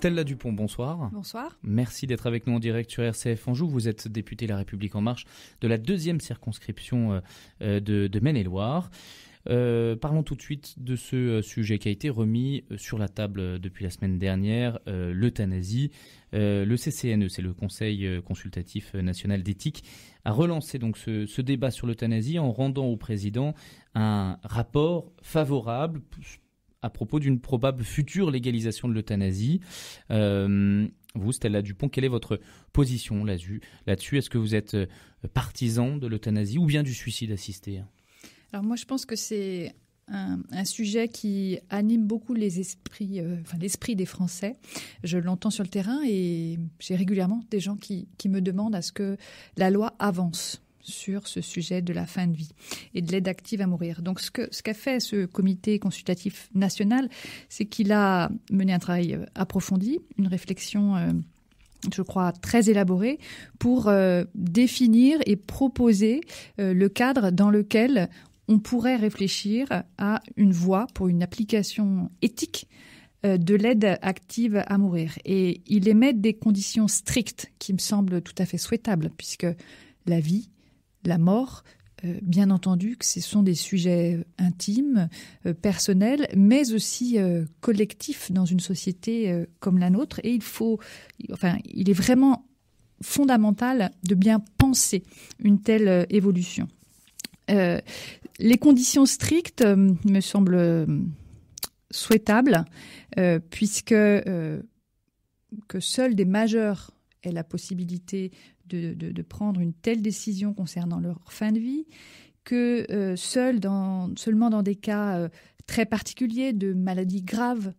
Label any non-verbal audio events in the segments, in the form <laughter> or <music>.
Stella Dupont, bonsoir. Bonsoir. Merci d'être avec nous en direct sur RCF Anjou. Vous êtes députée La République En Marche de la deuxième circonscription euh, euh, de, Maine-et-Loire. Euh, parlons tout de suite de ce sujet qui a été remis sur la table depuis la semaine dernière, l'euthanasie. le CCNE, c'est le Conseil consultatif national d'éthique, a relancé donc ce débat sur l'euthanasie en rendant au président un rapport favorable à propos d'une probable future légalisation de l'euthanasie. Euh, vous, Stella Dupont, quelle est votre position là-dessus Est-ce que vous êtes euh, partisan de l'euthanasie ou bien du suicide assisté Alors moi, je pense que c'est un, sujet qui anime beaucoup les esprits, euh, l'esprit des Français. Je l'entends sur le terrain et j'ai régulièrement des gens qui, qui me demandent à ce que la loi avance sur ce sujet de la fin de vie et de l'aide active à mourir. Donc ce qu'a ce fait ce comité consultatif national, c'est qu'il a mené un travail euh, approfondi, une réflexion, euh, je crois, très élaborée pour euh, définir et proposer le cadre dans lequel on pourrait réfléchir à une voie pour une application éthique de l'aide active à mourir. Et il émet des conditions strictes qui me semblent tout à fait souhaitables, puisque la vie la mort, euh, bien entendu que ce sont des sujets euh, intimes, euh, personnels, mais aussi collectifs dans une société comme la nôtre. Et il faut, enfin, il est vraiment fondamental de bien penser une telle évolution. les conditions strictes me semblent souhaitables, puisque que seuls des majeurs aient la possibilité de, prendre une telle décision concernant leur fin de vie que euh, seul dans, seulement dans des cas euh, très particuliers de maladies graves,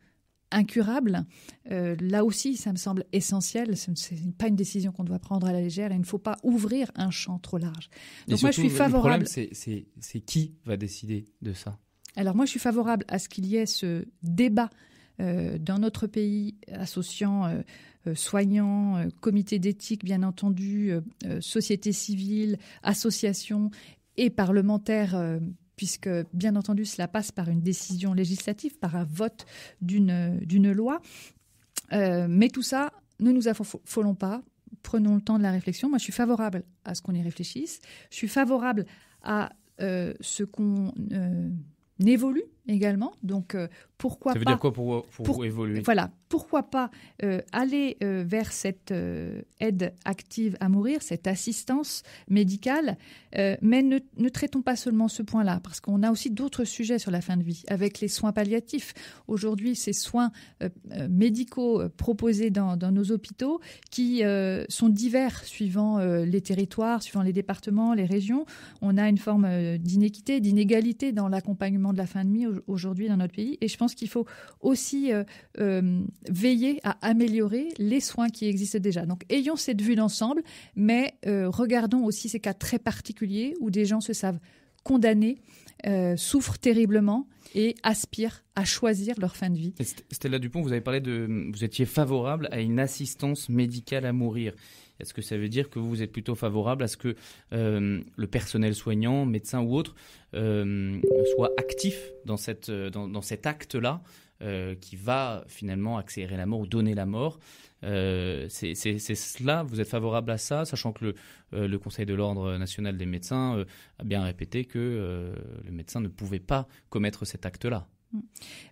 incurables, euh, là aussi, ça me semble essentiel. Ce n'est pas une décision qu'on doit prendre à la légère. Et il ne faut pas ouvrir un champ trop large. Donc moi, je suis favorable. Le problème, c'est qui va décider de ça alors moi, je suis favorable à ce qu'il y ait ce débat euh, dans notre pays, associant euh, euh, soignants, comités d'éthique, bien entendu, société civile, associations et parlementaires puisque bien entendu cela passe par une décision législative, par un vote d'une loi. mais tout ça, ne nous affolons pas, prenons le temps de la réflexion. Moi, je suis favorable à ce qu'on y réfléchisse, je suis favorable à ce qu'on évolue également. Donc, euh, pourquoi pas... Ça veut dire quoi pour, évoluer Voilà, pourquoi pas euh, aller euh, vers cette aide active à mourir, cette assistance médicale, mais ne, traitons pas seulement ce point-là, parce qu'on a aussi d'autres sujets sur la fin de vie, avec les soins palliatifs. Aujourd'hui, ces soins médicaux proposés dans, dans, nos hôpitaux, qui sont divers suivant les territoires, suivant les départements, les régions, on a une forme d'inéquité, d'inégalité dans l'accompagnement de la fin de vie aujourd'hui dans notre pays. Et je pense qu'il faut aussi euh, euh, veiller à améliorer les soins qui existent déjà. Donc ayons cette vue d'ensemble, mais euh, regardons aussi ces cas très particuliers où des gens se savent condamnés, souffrent terriblement et aspirent à choisir leur fin de vie. Stella Dupont, vous avez parlé de... Vous étiez favorable à une assistance médicale à mourir. Est-ce que ça veut dire que vous êtes plutôt favorable à ce que euh, le personnel soignant, médecin ou autre, euh, soit actif dans, cette, euh, dans, cet acte-là qui va finalement accélérer la mort ou donner la mort c'est cela, vous êtes favorable à ça, sachant que le, le Conseil de l'ordre national des médecins a bien répété que le médecin ne pouvait pas commettre cet acte-là. Mm.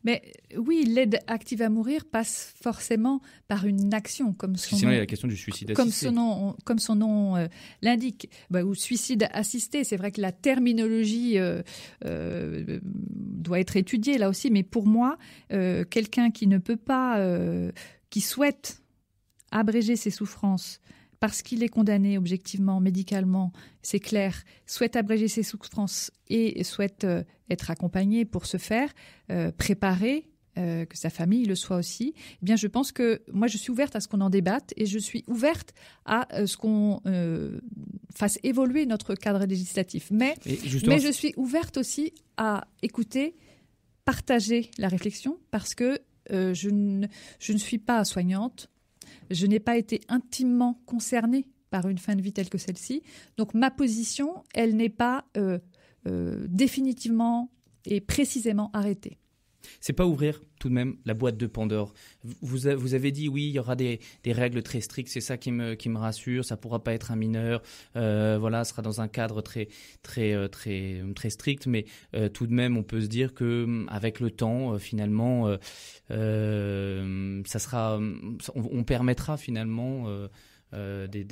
Mais euh, oui, l'aide active à mourir passe forcément par une action, comme son nom, la question du suicide nom, comme son nom euh, l'indique, bah, ou suicide assisté. C'est vrai que la terminologie euh, doit être étudiée là aussi, mais pour moi, quelqu'un qui ne peut pas, qui souhaite abréger ses souffrances parce qu'il est condamné objectivement, médicalement, c'est clair, souhaite abréger ses souffrances et souhaite euh, être accompagné pour ce faire, euh, préparer, euh, que sa famille le soit aussi, eh bien je pense que moi je suis ouverte à ce qu'on en débatte et je suis ouverte à ce qu'on fasse évoluer notre cadre législatif. Mais, mais je suis ouverte aussi à écouter, partager la réflexion parce que je je, ne, suis pas soignante, je n'ai pas été intimement concernée par une fin de vie telle que celle-ci. Donc ma position, elle n'est pas euh, euh, définitivement et précisément arrêtée. C'est pas ouvrir tout de même la boîte de Pandore. Vous, vous avez dit oui, il y aura des, règles très strictes, c'est ça qui me, qui me rassure, ça pourra pas être un mineur, euh, voilà, sera dans un cadre très, très, euh, très, très strict, mais tout de même, on peut se dire que avec le temps, finalement, ça sera, euh, on, permettra finalement euh, euh, des,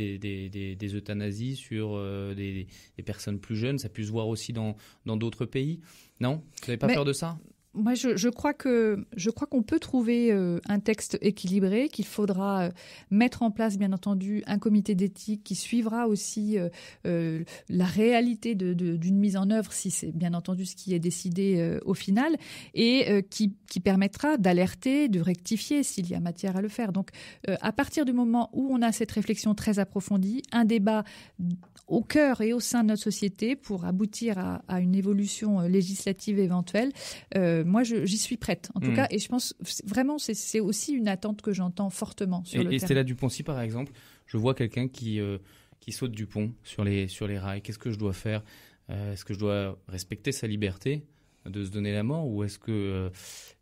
euthanasies sur des, personnes plus jeunes. Ça peut se voir aussi dans, d'autres pays. Non Vous n'avez pas peur de ça moi, je, crois que je crois qu'on peut trouver euh, un texte équilibré, qu'il faudra euh, mettre en place, bien entendu, un comité d'éthique qui suivra aussi euh, la réalité d'une mise en œuvre, si c'est bien entendu ce qui est décidé au final, et qui, permettra d'alerter, de rectifier s'il y a matière à le faire. Donc, à partir du moment où on a cette réflexion très approfondie, un débat au cœur et au sein de notre société pour aboutir à, une évolution législative éventuelle moi, j'y suis prête, en tout mm. cas. Et je pense vraiment, c'est aussi une attente que j'entends fortement sur et, le Et Stella par exemple, je vois quelqu'un qui, euh, qui saute du pont sur les, sur les rails. Qu'est-ce que je dois faire euh, Est-ce que je dois respecter sa liberté de se donner la mort ou est-ce que euh,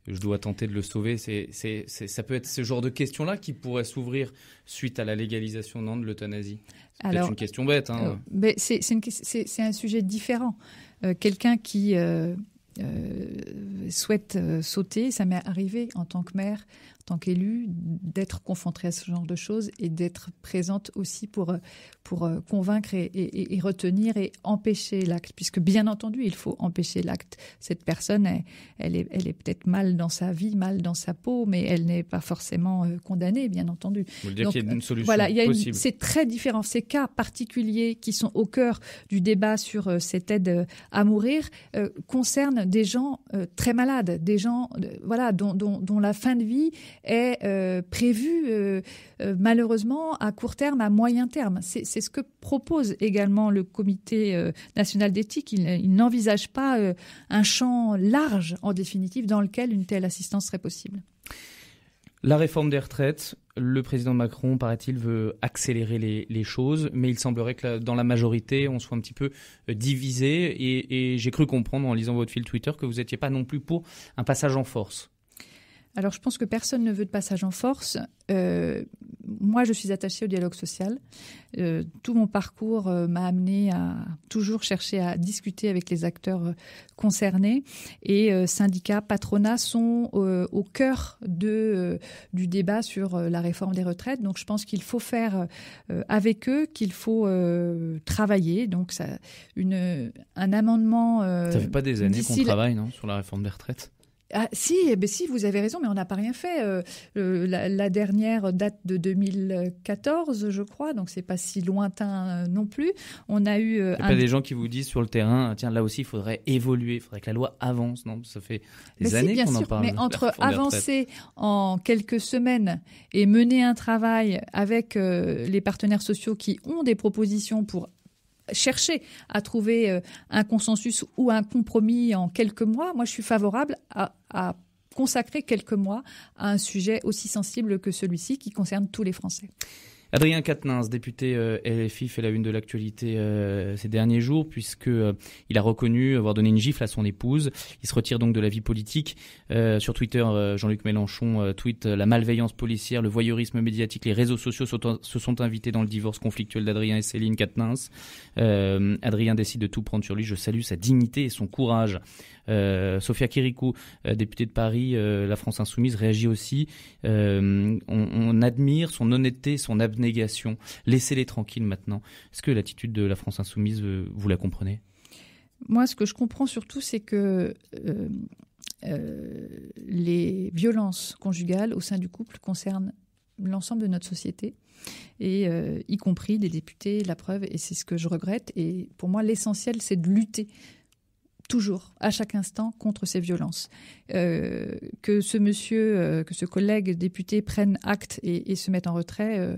je dois tenter de le sauver c'est, ça peut être ce genre de questions-là qui pourraient s'ouvrir suite à la légalisation non de l'euthanasie. C'est une question bête. Hein. c'est, un sujet différent. quelqu'un qui euh, souhaite euh, sauter. Ça m'est arrivé en tant que mère tant qu'élu, d'être confrontée à ce genre de choses et d'être présente aussi pour, pour euh, convaincre et, retenir et empêcher l'acte. Puisque bien entendu, il faut empêcher l'acte. Cette personne, elle, est, elle est peut-être mal dans sa vie, mal dans sa peau, mais elle n'est pas forcément euh, condamnée, bien entendu. Vous dire qu'il y a une euh, solution voilà, il y a Une, C'est très différent. Ces cas particuliers qui sont au cœur du débat sur cette aide à mourir concernent des gens très malades, des gens voilà, dont, dont, dont la fin de vie est euh, prévu prévue euh, euh, malheureusement à court terme, à moyen terme. C'est ce que propose également le Comité national d'éthique. Il, n'envisage pas un champ large, en définitive, dans lequel une telle assistance serait possible. La réforme des retraites, le président Macron, paraît-il, veut accélérer les, choses, mais il semblerait que dans la majorité, on soit un petit peu divisé. et j'ai cru comprendre en lisant votre fil Twitter que vous n'étiez pas non plus pour un passage en force. Alors je pense que personne ne veut de passage en force. Euh, moi, je suis attachée au dialogue social. Euh, tout mon parcours euh, m'a amené à toujours chercher à discuter avec les acteurs euh, concernés. Et syndicats, patronats sont au cœur de, du débat sur la réforme des retraites. Donc je pense qu'il faut faire avec eux, qu'il faut travailler. Donc ça, une, un amendement. ça fait pas des années qu'on travaille, non, sur la réforme des retraites ah, si, eh ben, si, vous avez raison, mais on n'a pas rien fait. Euh, la, dernière date de 2014, je crois, donc c'est pas si lointain euh, non plus. On a eu. Euh, pas des gens qui vous disent sur le terrain, ah, tiens, là aussi, il faudrait évoluer, il faudrait que la loi avance. Non, ça fait des années qu'on en parle. Mais hein, entre avancer en quelques semaines et mener un travail avec les partenaires sociaux qui ont des propositions pour chercher à trouver euh, un consensus ou un compromis en quelques mois, moi je suis favorable à, consacrer quelques mois à un sujet aussi sensible que celui-ci qui concerne tous les Français. Adrien Quatennens, député euh, LFI, fait la une de l'actualité euh, ces derniers jours puisque euh, il a reconnu avoir donné une gifle à son épouse. Il se retire donc de la vie politique. sur Twitter, Jean-Luc Mélenchon tweet la malveillance policière, le voyeurisme médiatique, les réseaux sociaux se sont invités dans le divorce conflictuel d'Adrien et Céline Quatennens. Adrien décide de tout prendre sur lui. Je salue sa dignité et son courage. Euh, Sophia Kirikou, euh, députée de Paris, euh, La France Insoumise, réagit aussi. on, admire son honnêteté, son abnégation. Laissez-les tranquilles maintenant. Est-ce que l'attitude de La France Insoumise, vous la comprenez Moi, ce que je comprends surtout, c'est que... les violences conjugales au sein du couple concernent l'ensemble de notre société, et y compris des députés, la preuve, et c'est ce que je regrette. Et pour moi, l'essentiel, c'est de lutter toujours, à chaque instant, contre ces violences. Euh, que ce monsieur, euh, que ce collègue député prenne acte et, et se mette en retrait, euh,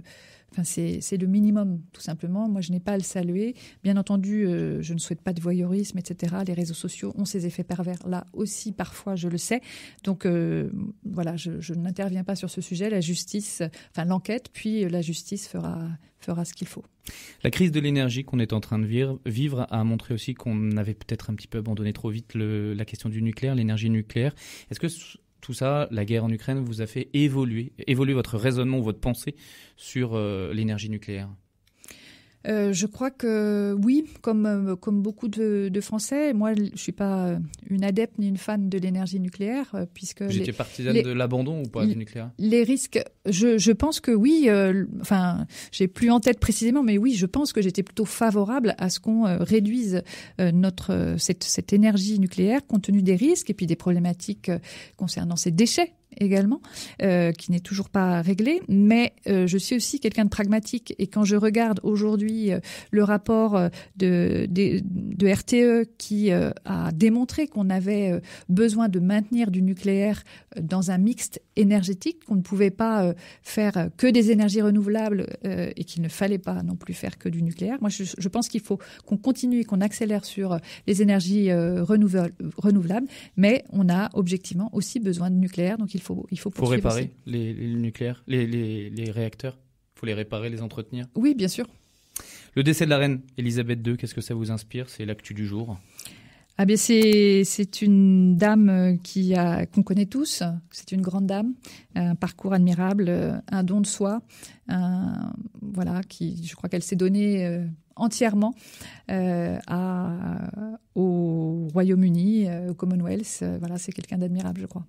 c'est le minimum, tout simplement. Moi, je n'ai pas à le saluer. Bien entendu, euh, je ne souhaite pas de voyeurisme, etc. Les réseaux sociaux ont ces effets pervers. Là aussi, parfois, je le sais. Donc, euh, voilà, je, n'interviens pas sur ce sujet. La justice, enfin, l'enquête, puis la justice fera, fera ce qu'il faut. La crise de l'énergie qu'on est en train de vivre, a montré aussi qu'on avait peut-être un petit peu abandonné trop vite la question du nucléaire, l'énergie nucléaire. Est-ce que tout ça, la guerre en Ukraine vous a fait évoluer, évoluer votre raisonnement, votre pensée sur euh, l'énergie nucléaire euh, je crois que oui, comme, euh, comme beaucoup de, Français, moi je ne suis pas euh, une adepte ni une fan de l'énergie nucléaire. puisque J'étais partisane de l'abandon ou pas du nucléaire Les risques, je, pense que oui, enfin j'ai plus en tête précisément, mais oui, je pense que j'étais plutôt favorable à ce qu'on réduise notre, cette, cette énergie nucléaire compte tenu des risques et puis des problématiques concernant ces déchets également, euh, qui n'est toujours pas réglé, Mais euh, je suis aussi quelqu'un de pragmatique. Et quand je regarde aujourd'hui euh, le rapport de, de, RTE qui a démontré qu'on avait besoin de maintenir du nucléaire dans un mixte énergétique, qu'on ne pouvait pas faire que des énergies renouvelables et qu'il ne fallait pas non plus faire que du nucléaire, moi je, pense qu'il faut qu'on continue et qu'on accélère sur les énergies renouvelables. Mais on a objectivement aussi besoin de nucléaire. Donc il il faut réparer les, nucléaires, les, réacteurs Il faut les réparer, les entretenir Oui, bien sûr. Le décès de la reine Elisabeth II, qu'est-ce que ça vous inspire C'est l'actu du jour. Ah c'est une dame euh, qui a qu'on connaît tous. C'est une grande dame, un parcours admirable, euh, un don de soi, voilà qui je crois qu'elle s'est donnée euh, entièrement à, au Royaume-Uni, au Commonwealth. voilà c'est quelqu'un d'admirable je crois.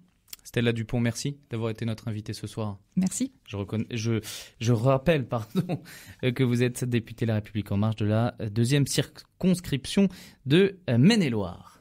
Stella Dupont, merci d'avoir été notre invitée ce soir. Merci. Je, je rappelle pardon, <laughs> que vous êtes députée La République En Marche de la deuxième circonscription de Maine-et-Loire.